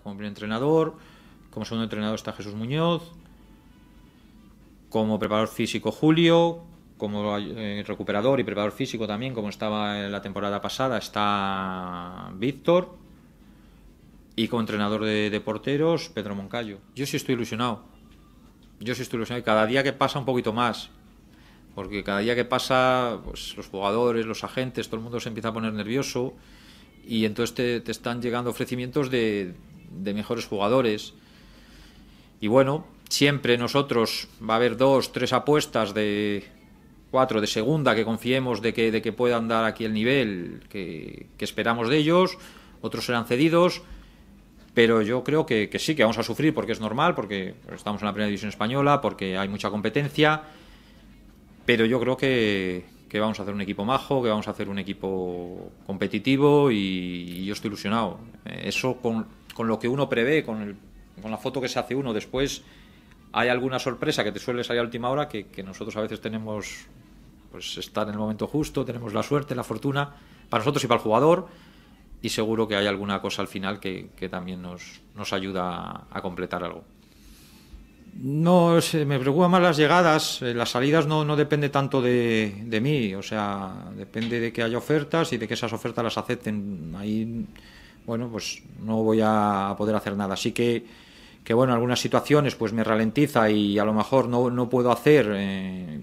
como primer entrenador, como segundo entrenador está Jesús Muñoz, como preparador físico Julio, como eh, recuperador y preparador físico también, como estaba en la temporada pasada, está Víctor y como entrenador de, porteros Pedro Moncayo. Yo sí estoy ilusionado. Yo sí estoy ilusionado y cada día que pasa un poquito más. Porque cada día que pasa, pues, los jugadores, los agentes, todo el mundo se empieza a poner nervioso y entonces te, están llegando ofrecimientos de, de mejores jugadores. Y bueno, siempre nosotros va a haber dos, tres apuestas de cuatro de segunda que confiemos de que, de que puedan dar aquí el nivel que, que esperamos de ellos, otros serán cedidos, pero yo creo que, sí, que vamos a sufrir porque es normal, porque estamos en la primera división española, porque hay mucha competencia, pero yo creo que, que vamos a hacer un equipo majo, que vamos a hacer un equipo competitivo y, yo estoy ilusionado. Eh, eso con, lo que uno prevé, con, la foto que se hace uno, después hay alguna sorpresa que te suele salir a última hora que, nosotros a veces tenemos, pues estar en el momento justo, tenemos la suerte, la fortuna, para nosotros y para el jugador, y seguro que hay alguna cosa al final que, también nos, ayuda a completar algo. No, se me preocupa más las llegadas. Eh, las salidas no, no depende tanto de, de, mí. O sea, depende de que haya ofertas y de que esas ofertas las acepten. Ahí, bueno, pues no voy a poder hacer nada. Así que, que bueno, algunas situaciones pues me ralentiza y a lo mejor no, puedo hacer. Eh,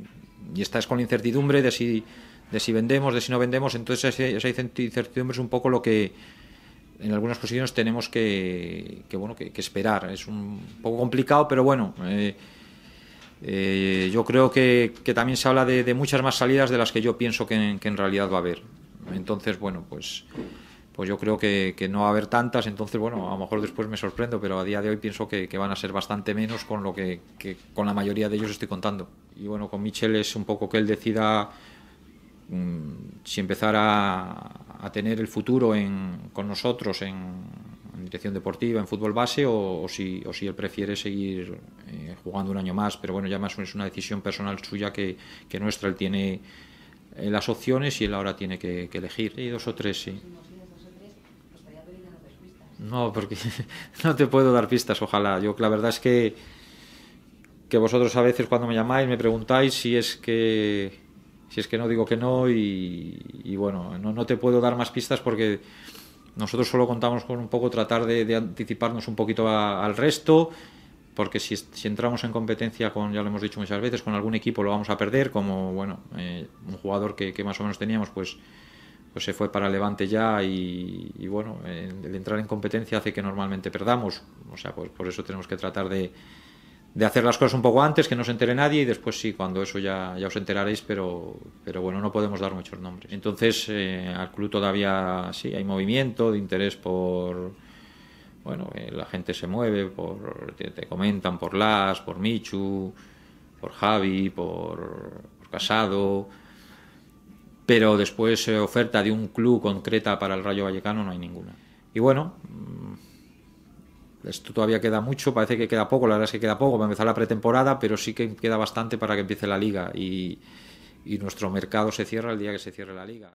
y y es con la incertidumbre de si, de si vendemos, de si no vendemos. Entonces esa incertidumbre es un poco lo que en algunas posiciones tenemos que, bueno, que, esperar. Es un poco complicado, pero bueno. Eh, eh, yo creo que, también se habla de, muchas más salidas de las que yo pienso que en, realidad va a haber. Entonces, bueno, pues, pues yo creo que, no va a haber tantas. Entonces, bueno, a lo mejor después me sorprendo, pero a día de hoy pienso que, van a ser bastante menos con lo que, con la mayoría de ellos estoy contando. Y bueno, con Michel es un poco que él decida mm, si empezar a, a, tener el futuro en, con nosotros en, dirección deportiva, en fútbol base, o, si, o si, él prefiere seguir eh, jugando un año más. Pero bueno, ya más es una decisión personal suya que, nuestra. Él tiene eh, las opciones y él ahora tiene que, elegir. Y dos o tres, sí. No, porque no te puedo dar pistas, ojalá. Yo la verdad es que, que vosotros a veces cuando me llamáis me preguntáis si es que si es que no digo que no y, bueno, no, te puedo dar más pistas porque nosotros solo contamos con un poco tratar de, anticiparnos un poquito al resto porque si, entramos en competencia con, ya lo hemos dicho muchas veces, con algún equipo lo vamos a perder, como bueno, eh, un jugador que, más o menos teníamos, pues, pues, se fue para Levante ya y, bueno, el, entrar en competencia hace que normalmente perdamos, o sea, pues por eso tenemos que tratar de, de hacer las cosas un poco antes, que no se entere nadie y después sí, cuando eso ya, ya os enteraréis, pero, pero bueno, no podemos dar muchos nombres. Entonces, eh, al club todavía sí, hay movimiento de interés por... Bueno, eh, la gente se mueve, por, te, comentan por Las, por Michu, por Javi, por, Casado, pero después eh, oferta de un club concreta para el Rayo Vallecano no hay ninguna. Y bueno, esto todavía queda mucho, parece que queda poco, la verdad es que queda poco a empezar la pretemporada, pero sí que queda bastante para que empiece la liga y, y nuestro mercado se cierra el día que se cierre la liga.